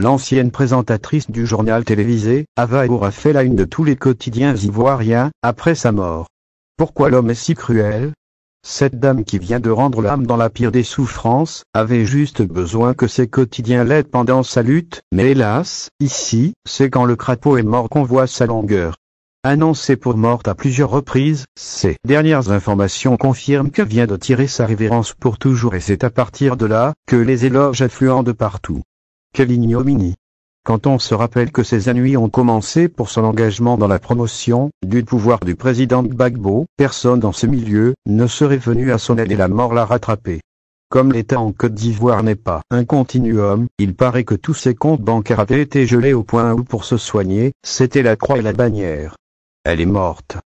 L'ancienne présentatrice du journal télévisé, Ava Agoura fait la une de tous les quotidiens ivoiriens, après sa mort. Pourquoi l'homme est si cruel Cette dame qui vient de rendre l'âme dans la pire des souffrances, avait juste besoin que ses quotidiens l'aident pendant sa lutte, mais hélas, ici, c'est quand le crapaud est mort qu'on voit sa longueur. Annoncée pour morte à plusieurs reprises, ces dernières informations confirment que vient de tirer sa révérence pour toujours et c'est à partir de là que les éloges affluent de partout. Quelle ignominie Quand on se rappelle que ces ennuis ont commencé pour son engagement dans la promotion du pouvoir du président Gbagbo, personne dans ce milieu ne serait venu à son aide et la mort l'a rattrapé. Comme l'État en Côte d'Ivoire n'est pas un continuum, il paraît que tous ses comptes bancaires avaient été gelés au point où pour se soigner, c'était la croix et la bannière. Elle est morte.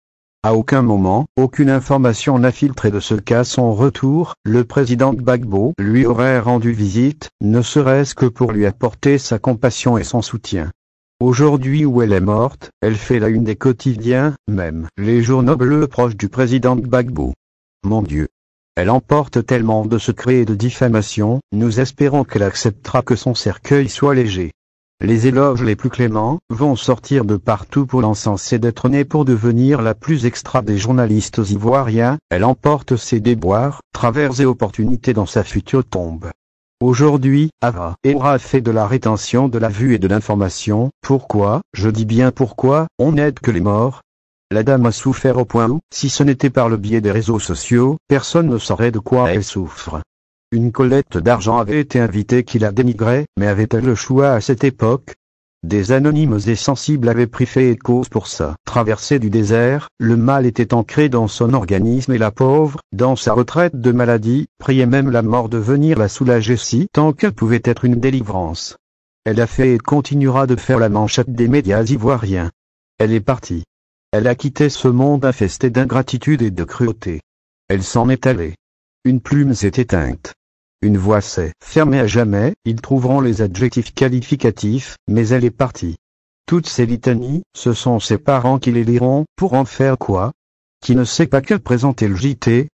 À aucun moment, aucune information n'a filtré de ce qu'à son retour, le président Gbagbo lui aurait rendu visite, ne serait-ce que pour lui apporter sa compassion et son soutien. Aujourd'hui où elle est morte, elle fait la une des quotidiens, même les journaux bleus proches du président Gbagbo. Mon Dieu. Elle emporte tellement de secrets et de diffamations, nous espérons qu'elle acceptera que son cercueil soit léger. Les éloges les plus cléments vont sortir de partout pour l'encenser née pour devenir la plus extra des journalistes ivoiriens. Elle emporte ses déboires, travers et opportunités dans sa future tombe. Aujourd'hui, Ava et aura fait de la rétention de la vue et de l'information. Pourquoi, je dis bien pourquoi, on n'aide que les morts La dame a souffert au point où, si ce n'était par le biais des réseaux sociaux, personne ne saurait de quoi elle souffre. Une collecte d'argent avait été invitée qui la dénigrait, mais avait-elle le choix à cette époque Des anonymes et sensibles avaient pris fait et cause pour ça. traversée du désert, le mal était ancré dans son organisme et la pauvre, dans sa retraite de maladie, priait même la mort de venir la soulager si tant qu'elle pouvait être une délivrance. Elle a fait et continuera de faire la manchette des médias ivoiriens. Elle est partie. Elle a quitté ce monde infesté d'ingratitude et de cruauté. Elle s'en est allée. Une plume s'est éteinte. Une voix s'est fermée à jamais, ils trouveront les adjectifs qualificatifs, mais elle est partie. Toutes ces litanies, ce sont ses parents qui les liront, pour en faire quoi Qui ne sait pas que présenter le JT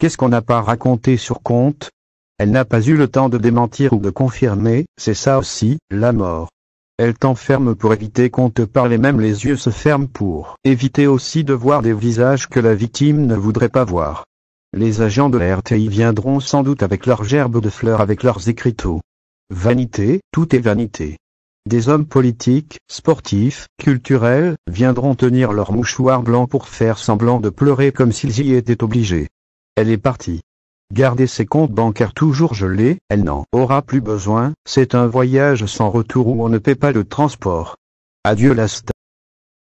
Qu'est-ce qu'on n'a pas raconté sur compte Elle n'a pas eu le temps de démentir ou de confirmer, c'est ça aussi, la mort. Elle t'enferme pour éviter qu'on te parle et même les yeux se ferment pour éviter aussi de voir des visages que la victime ne voudrait pas voir. Les agents de la RTI viendront sans doute avec leurs gerbes de fleurs avec leurs écriteaux. Vanité, tout est vanité. Des hommes politiques, sportifs, culturels, viendront tenir leur mouchoir blanc pour faire semblant de pleurer comme s'ils y étaient obligés. Elle est partie. Gardez ses comptes bancaires toujours gelés, elle n'en aura plus besoin, c'est un voyage sans retour où on ne paie pas le transport. Adieu la